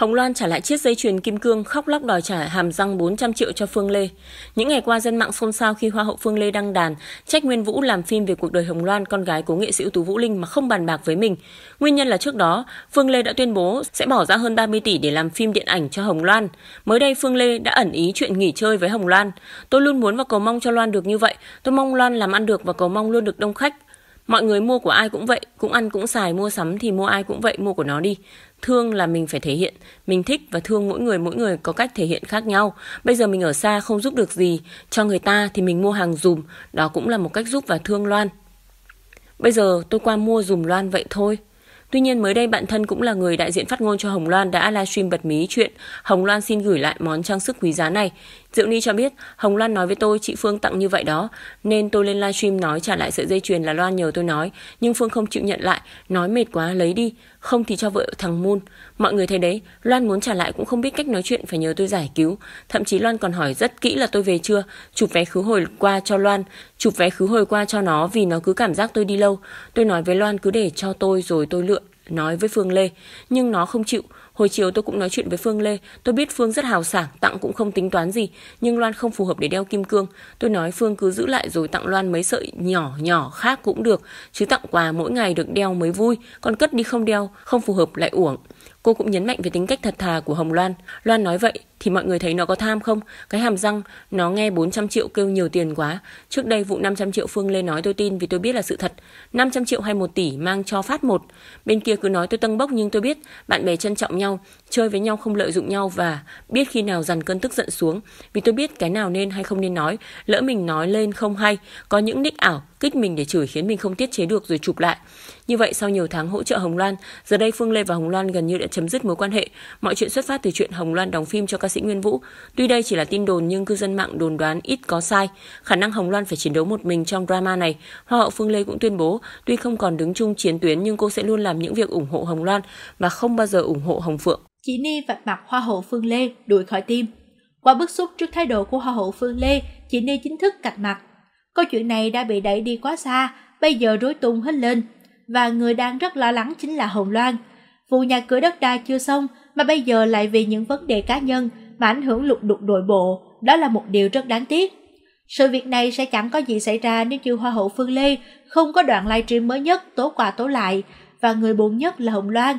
Hồng Loan trả lại chiếc dây chuyền kim cương khóc lóc đòi trả hàm răng 400 triệu cho Phương Lê. Những ngày qua dân mạng xôn xao khi Hoa hậu Phương Lê đăng đàn, trách Nguyên Vũ làm phim về cuộc đời Hồng Loan, con gái của nghệ sĩ ưu tú Vũ Linh mà không bàn bạc với mình. Nguyên nhân là trước đó, Phương Lê đã tuyên bố sẽ bỏ ra hơn 30 tỷ để làm phim điện ảnh cho Hồng Loan. Mới đây Phương Lê đã ẩn ý chuyện nghỉ chơi với Hồng Loan. Tôi luôn muốn và cầu mong cho Loan được như vậy. Tôi mong Loan làm ăn được và cầu mong luôn được đông khách. Mọi người mua của ai cũng vậy, cũng ăn cũng xài, mua sắm thì mua ai cũng vậy, mua của nó đi thương là mình phải thể hiện mình thích và thương mỗi người mỗi người có cách thể hiện khác nhau bây giờ mình ở xa không giúp được gì cho người ta thì mình mua hàng dùm đó cũng là một cách giúp và thương loan bây giờ tôi qua mua dùm loan vậy thôi Tuy nhiên mới đây bạn thân cũng là người đại diện phát ngôn cho Hồng Loan đã livestream bật mí chuyện Hồng Loan xin gửi lại món trang sức quý giá này Diệu Ni cho biết, Hồng Loan nói với tôi chị Phương tặng như vậy đó, nên tôi lên livestream nói trả lại sợi dây chuyền là Loan nhờ tôi nói, nhưng Phương không chịu nhận lại, nói mệt quá lấy đi, không thì cho vợ thằng Moon. Mọi người thấy đấy, Loan muốn trả lại cũng không biết cách nói chuyện phải nhờ tôi giải cứu, thậm chí Loan còn hỏi rất kỹ là tôi về chưa, chụp vé khứ hồi qua cho Loan, chụp vé khứ hồi qua cho nó vì nó cứ cảm giác tôi đi lâu. Tôi nói với Loan cứ để cho tôi rồi tôi lựa, nói với Phương Lê, nhưng nó không chịu. Hồi chiều tôi cũng nói chuyện với Phương Lê, tôi biết Phương rất hào sảng, tặng cũng không tính toán gì, nhưng Loan không phù hợp để đeo kim cương. Tôi nói Phương cứ giữ lại rồi tặng Loan mấy sợi nhỏ nhỏ khác cũng được, chứ tặng quà mỗi ngày được đeo mới vui, còn cất đi không đeo, không phù hợp lại uổng. Cô cũng nhấn mạnh về tính cách thật thà của Hồng Loan. Loan nói vậy, thì mọi người thấy nó có tham không? Cái hàm răng nó nghe 400 triệu kêu nhiều tiền quá. Trước đây vụ 500 triệu Phương Lê nói tôi tin vì tôi biết là sự thật. 500 triệu hay 1 tỷ mang cho phát một. Bên kia cứ nói tôi tâng bốc nhưng tôi biết bạn bè trân trọng nhau, chơi với nhau không lợi dụng nhau và biết khi nào dằn cơn tức giận xuống. Vì tôi biết cái nào nên hay không nên nói, lỡ mình nói lên không hay, có những nick ảo kích mình để chửi khiến mình không tiết chế được rồi chụp lại. Như vậy sau nhiều tháng hỗ trợ Hồng Loan, giờ đây Phương Lê và Hồng Loan gần như đã chấm dứt mối quan hệ. Mọi chuyện xuất phát từ chuyện Hồng Loan đóng phim cho các sĩ Nguyên Vũ. Tuy đây chỉ là tin đồn nhưng cư dân mạng đồn đoán ít có sai. Khả năng Hồng Loan phải chiến đấu một mình trong drama này. Hoa hậu Phương Lê cũng tuyên bố, tuy không còn đứng chung chiến tuyến nhưng cô sẽ luôn làm những việc ủng hộ Hồng Loan và không bao giờ ủng hộ Hồng Phượng. Chỉ Ni vạch mặt Hoa hậu Phương Lê đuổi khỏi tim. Qua bức xúc trước thái độ của Hoa hậu Phương Lê, chị Ni chính thức cạch mặt. Câu chuyện này đã bị đẩy đi quá xa, bây giờ rối tung hết lên. Và người đang rất lo lắng chính là Hồng Loan. Vụ nhà cửa đất đai chưa xong mà bây giờ lại vì những vấn đề cá nhân mà ảnh hưởng lục đục nội bộ, đó là một điều rất đáng tiếc. Sự việc này sẽ chẳng có gì xảy ra nếu như Hoa hậu Phương Lê không có đoạn livestream mới nhất tố qua tố lại và người buồn nhất là Hồng Loan.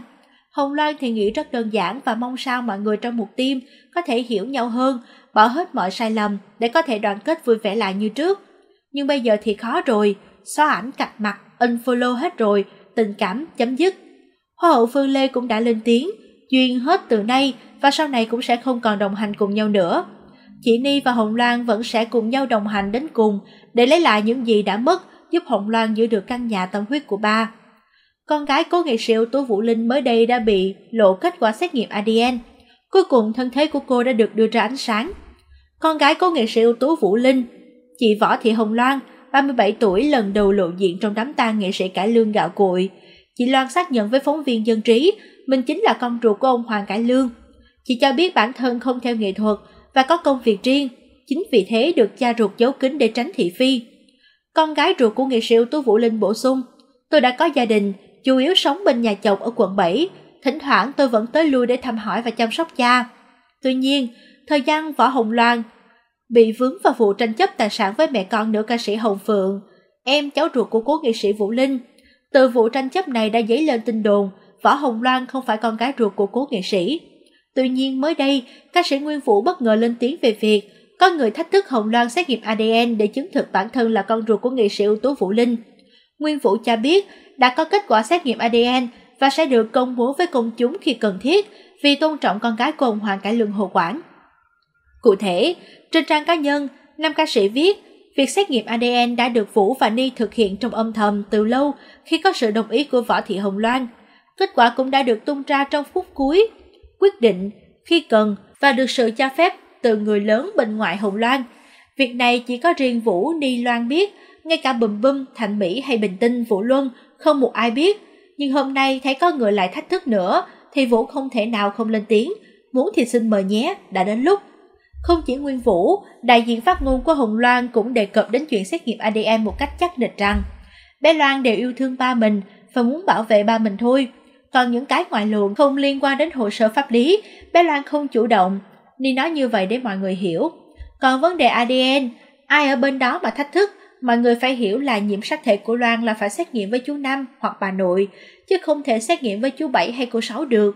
Hồng Loan thì nghĩ rất đơn giản và mong sao mọi người trong một team có thể hiểu nhau hơn, bỏ hết mọi sai lầm để có thể đoàn kết vui vẻ lại như trước. Nhưng bây giờ thì khó rồi, xóa ảnh cạch mặt, unfollow hết rồi, tình cảm chấm dứt. Hoa hậu Phương Lê cũng đã lên tiếng, duyên hết từ nay và sau này cũng sẽ không còn đồng hành cùng nhau nữa chị ni và hồng loan vẫn sẽ cùng nhau đồng hành đến cùng để lấy lại những gì đã mất giúp hồng loan giữ được căn nhà tâm huyết của ba con gái cố nghệ sĩ ưu tú vũ linh mới đây đã bị lộ kết quả xét nghiệm adn cuối cùng thân thế của cô đã được đưa ra ánh sáng con gái cố nghệ sĩ ưu tú vũ linh chị võ thị hồng loan 37 tuổi lần đầu lộ diện trong đám tang nghệ sĩ cải lương gạo cội. Chị Loan xác nhận với phóng viên dân trí mình chính là con ruột của ông Hoàng Cải Lương. Chị cho biết bản thân không theo nghệ thuật và có công việc riêng, chính vì thế được cha ruột giấu kín để tránh thị phi. Con gái ruột của nghệ sĩ ưu tú Vũ Linh bổ sung, tôi đã có gia đình, chủ yếu sống bên nhà chồng ở quận 7, thỉnh thoảng tôi vẫn tới lui để thăm hỏi và chăm sóc cha. Tuy nhiên, thời gian Võ Hồng Loan bị vướng vào vụ tranh chấp tài sản với mẹ con nữ ca sĩ Hồng Phượng, em cháu ruột của cố nghệ sĩ Vũ Linh. Từ vụ tranh chấp này đã dấy lên tin đồn Võ Hồng Loan không phải con gái ruột của cố nghệ sĩ. Tuy nhiên mới đây, ca sĩ Nguyên Vũ bất ngờ lên tiếng về việc có người thách thức Hồng Loan xét nghiệm ADN để chứng thực bản thân là con ruột của nghệ sĩ ưu tú Vũ Linh. Nguyên Vũ cho biết đã có kết quả xét nghiệm ADN và sẽ được công bố với công chúng khi cần thiết vì tôn trọng con gái của ông Hoàng Cải Lương Hồ Quảng. Cụ thể, trên trang cá nhân, nam ca sĩ viết việc xét nghiệm ADN đã được Vũ và Ni thực hiện trong âm thầm từ lâu khi có sự đồng ý của Võ Thị Hồng Loan – kết quả cũng đã được tung ra trong phút cuối, quyết định khi cần và được sự cho phép từ người lớn bên ngoài Hồng Loan. Việc này chỉ có riêng Vũ Ni Loan biết, ngay cả Bùm Bum, Thành Mỹ hay Bình Tinh, Vũ Luân không một ai biết. Nhưng hôm nay thấy có người lại thách thức nữa, thì Vũ không thể nào không lên tiếng. Muốn thì xin mời nhé, đã đến lúc. Không chỉ Nguyên Vũ, đại diện phát ngôn của Hồng Loan cũng đề cập đến chuyện xét nghiệm ADN một cách chắc nịch rằng bé Loan đều yêu thương ba mình và muốn bảo vệ ba mình thôi còn những cái ngoại luồng không liên quan đến hồ sơ pháp lý, bé Loan không chủ động, nên nói như vậy để mọi người hiểu. Còn vấn đề ADN, ai ở bên đó mà thách thức, mọi người phải hiểu là nhiễm sắc thể của Loan là phải xét nghiệm với chú Năm hoặc bà nội, chứ không thể xét nghiệm với chú Bảy hay cô Sáu được.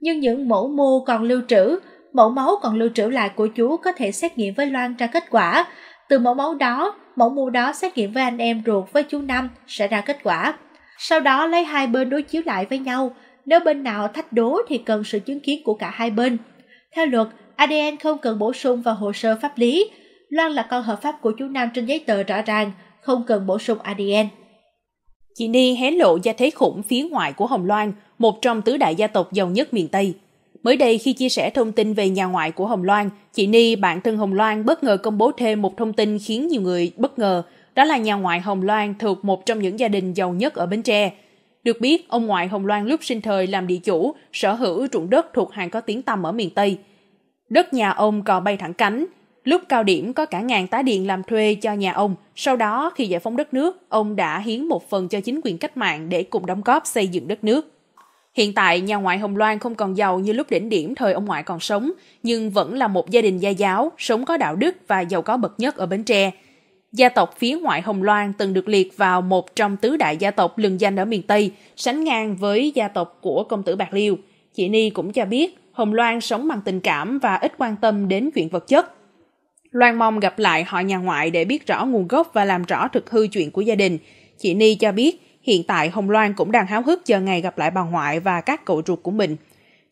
Nhưng những mẫu mô còn lưu trữ, mẫu máu còn lưu trữ lại của chú có thể xét nghiệm với Loan ra kết quả. Từ mẫu máu đó, mẫu mô đó xét nghiệm với anh em ruột với chú Năm sẽ ra kết quả sau đó lấy hai bên đối chiếu lại với nhau. Nếu bên nào thách đố thì cần sự chứng kiến của cả hai bên. Theo luật, ADN không cần bổ sung vào hồ sơ pháp lý. Loan là con hợp pháp của chú Nam trên giấy tờ rõ ràng, không cần bổ sung ADN. Chị Ni hé lộ gia thế khủng phía ngoài của Hồng Loan, một trong tứ đại gia tộc giàu nhất miền Tây. Mới đây khi chia sẻ thông tin về nhà ngoại của Hồng Loan, chị Ni, bạn thân Hồng Loan bất ngờ công bố thêm một thông tin khiến nhiều người bất ngờ – đó là nhà ngoại Hồng Loan thuộc một trong những gia đình giàu nhất ở Bến Tre. Được biết, ông ngoại Hồng Loan lúc sinh thời làm địa chủ, sở hữu ruộng đất thuộc hàng có tiếng tăm ở miền Tây. Đất nhà ông cò bay thẳng cánh, Lúc cao điểm có cả ngàn tá điện làm thuê cho nhà ông, sau đó khi giải phóng đất nước, ông đã hiến một phần cho chính quyền cách mạng để cùng đóng góp xây dựng đất nước. Hiện tại, nhà ngoại Hồng Loan không còn giàu như lúc đỉnh điểm thời ông ngoại còn sống, nhưng vẫn là một gia đình gia giáo, sống có đạo đức và giàu có bậc nhất ở Bến Tre – Gia tộc phía ngoại Hồng Loan từng được liệt vào một trong tứ đại gia tộc lừng danh ở miền Tây, sánh ngang với gia tộc của công tử Bạc Liêu. Chị Ni cũng cho biết, Hồng Loan sống bằng tình cảm và ít quan tâm đến chuyện vật chất. Loan mong gặp lại họ nhà ngoại để biết rõ nguồn gốc và làm rõ thực hư chuyện của gia đình. Chị Ni cho biết, hiện tại Hồng Loan cũng đang háo hức chờ ngày gặp lại bà ngoại và các cậu ruột của mình.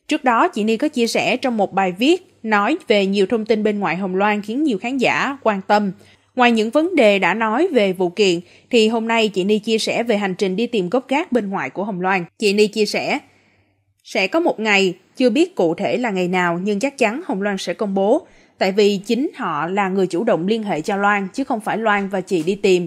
Trước đó, chị Ni có chia sẻ trong một bài viết nói về nhiều thông tin bên ngoại Hồng Loan khiến nhiều khán giả quan tâm – Ngoài những vấn đề đã nói về vụ kiện, thì hôm nay chị Ni chia sẻ về hành trình đi tìm gốc gác bên ngoài của Hồng Loan. Chị Ni chia sẻ, sẽ có một ngày, chưa biết cụ thể là ngày nào nhưng chắc chắn Hồng Loan sẽ công bố, tại vì chính họ là người chủ động liên hệ cho Loan chứ không phải Loan và chị đi tìm.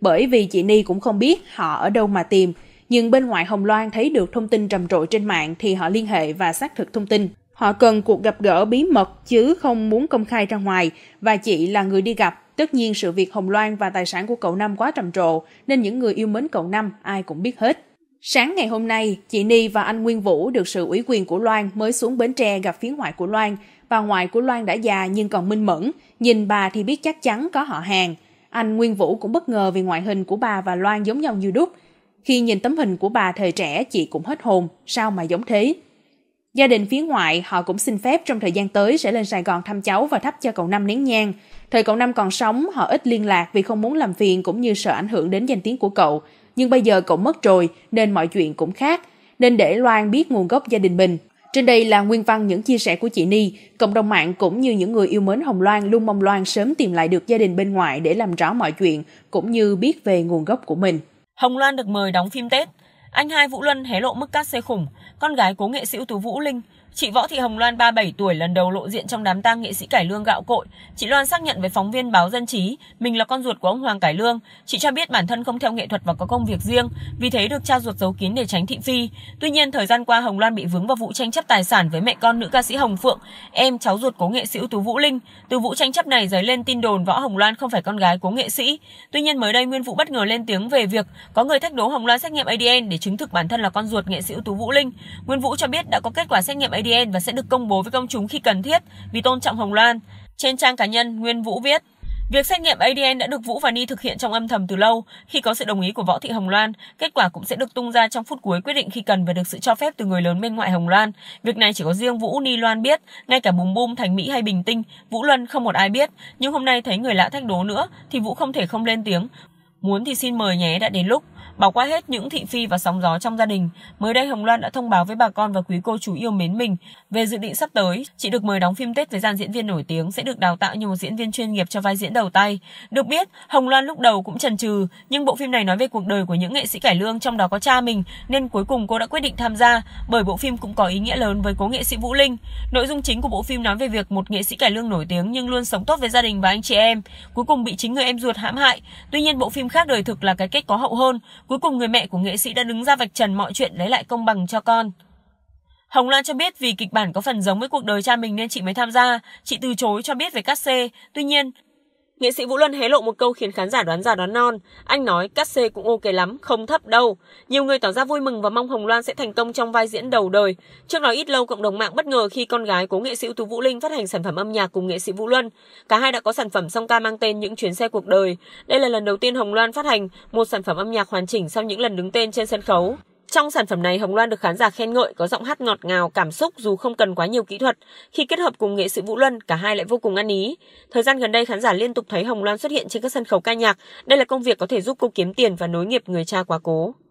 Bởi vì chị Ni cũng không biết họ ở đâu mà tìm, nhưng bên ngoài Hồng Loan thấy được thông tin trầm trội trên mạng thì họ liên hệ và xác thực thông tin. Họ cần cuộc gặp gỡ bí mật chứ không muốn công khai ra ngoài và chị là người đi gặp Tất nhiên sự việc Hồng Loan và tài sản của cậu Năm quá trầm trồ, nên những người yêu mến cậu Năm ai cũng biết hết. Sáng ngày hôm nay, chị Ni và anh Nguyên Vũ được sự ủy quyền của Loan mới xuống Bến Tre gặp phía ngoại của Loan. Bà ngoại của Loan đã già nhưng còn minh mẫn, nhìn bà thì biết chắc chắn có họ hàng. Anh Nguyên Vũ cũng bất ngờ vì ngoại hình của bà và Loan giống nhau như đúc. Khi nhìn tấm hình của bà thời trẻ, chị cũng hết hồn, sao mà giống thế? Gia đình phía ngoại họ cũng xin phép trong thời gian tới sẽ lên Sài Gòn thăm cháu và thắp cho cậu Năm nén nhang. Thời cậu Năm còn sống, họ ít liên lạc vì không muốn làm phiền cũng như sợ ảnh hưởng đến danh tiếng của cậu. Nhưng bây giờ cậu mất rồi nên mọi chuyện cũng khác, nên để Loan biết nguồn gốc gia đình mình. Trên đây là nguyên văn những chia sẻ của chị Ni. Cộng đồng mạng cũng như những người yêu mến Hồng Loan luôn mong Loan sớm tìm lại được gia đình bên ngoài để làm rõ mọi chuyện, cũng như biết về nguồn gốc của mình. Hồng Loan được mời đóng phim Tết. Anh hai Vũ Luân hé lộ mức cát xê khủng, con gái cố nghệ sĩ ưu tú Vũ Linh Chị Võ Thị Hồng Loan 37 tuổi lần đầu lộ diện trong đám tang nghệ sĩ Cải Lương gạo cội. Chị Loan xác nhận với phóng viên báo Dân trí mình là con ruột của ông Hoàng Cải Lương. Chị cho biết bản thân không theo nghệ thuật và có công việc riêng, vì thế được cha ruột giấu kín để tránh thị phi. Tuy nhiên thời gian qua Hồng Loan bị vướng vào vụ tranh chấp tài sản với mẹ con nữ ca sĩ Hồng Phượng, em cháu ruột cố nghệ sĩ ưu tú Vũ Linh. Từ vụ tranh chấp này dấy lên tin đồn Võ Hồng Loan không phải con gái cố nghệ sĩ. Tuy nhiên mới đây Nguyên Vũ bất ngờ lên tiếng về việc có người thách đố Hồng Loan xét nghiệm ADN để chứng thực bản thân là con ruột nghệ sĩ ưu tú Vũ Linh. Nguyên Vũ cho biết đã có kết quả xét nghiệm ADN IDN và sẽ được công bố với công chúng khi cần thiết vì tôn trọng Hồng Loan. Trên trang cá nhân, Nguyên Vũ viết, Việc xét nghiệm ADN đã được Vũ và Ni thực hiện trong âm thầm từ lâu. Khi có sự đồng ý của Võ Thị Hồng Loan, kết quả cũng sẽ được tung ra trong phút cuối quyết định khi cần và được sự cho phép từ người lớn bên ngoại Hồng Loan. Việc này chỉ có riêng Vũ Ni Loan biết, ngay cả Bùm Bùm, Thành Mỹ hay Bình Tinh, Vũ Luân không một ai biết. Nhưng hôm nay thấy người lạ thách đố nữa thì Vũ không thể không lên tiếng. Muốn thì xin mời nhé đã đến lúc. Bỏ qua hết những thị phi và sóng gió trong gia đình, mới đây Hồng Loan đã thông báo với bà con và quý cô chú yêu mến mình về dự định sắp tới. Chị được mời đóng phim Tết với dàn diễn viên nổi tiếng sẽ được đào tạo như một diễn viên chuyên nghiệp cho vai diễn đầu tay. Được biết, Hồng Loan lúc đầu cũng chần chừ, nhưng bộ phim này nói về cuộc đời của những nghệ sĩ cải lương trong đó có cha mình, nên cuối cùng cô đã quyết định tham gia bởi bộ phim cũng có ý nghĩa lớn với cố nghệ sĩ Vũ Linh. Nội dung chính của bộ phim nói về việc một nghệ sĩ cải lương nổi tiếng nhưng luôn sống tốt với gia đình và anh chị em, cuối cùng bị chính người em ruột hãm hại. Tuy nhiên bộ phim khác đời thực là cái kết có hậu hơn. Cuối cùng người mẹ của nghệ sĩ đã đứng ra vạch trần mọi chuyện lấy lại công bằng cho con. Hồng Loan cho biết vì kịch bản có phần giống với cuộc đời cha mình nên chị mới tham gia. Chị từ chối cho biết về cát xê. Tuy nhiên, Nghệ sĩ Vũ Luân hé lộ một câu khiến khán giả đoán già đoán non. Anh nói cắt xê cũng ok lắm, không thấp đâu. Nhiều người tỏ ra vui mừng và mong Hồng Loan sẽ thành công trong vai diễn đầu đời. Trước đó ít lâu, cộng đồng mạng bất ngờ khi con gái cố nghệ sĩ ưu tú Vũ Linh phát hành sản phẩm âm nhạc cùng nghệ sĩ Vũ Luân. Cả hai đã có sản phẩm song ca mang tên Những chuyến xe cuộc đời. Đây là lần đầu tiên Hồng Loan phát hành một sản phẩm âm nhạc hoàn chỉnh sau những lần đứng tên trên sân khấu. Trong sản phẩm này, Hồng Loan được khán giả khen ngợi có giọng hát ngọt ngào, cảm xúc dù không cần quá nhiều kỹ thuật. Khi kết hợp cùng nghệ sĩ Vũ Luân, cả hai lại vô cùng ăn ý. Thời gian gần đây, khán giả liên tục thấy Hồng Loan xuất hiện trên các sân khấu ca nhạc. Đây là công việc có thể giúp cô kiếm tiền và nối nghiệp người cha quá cố.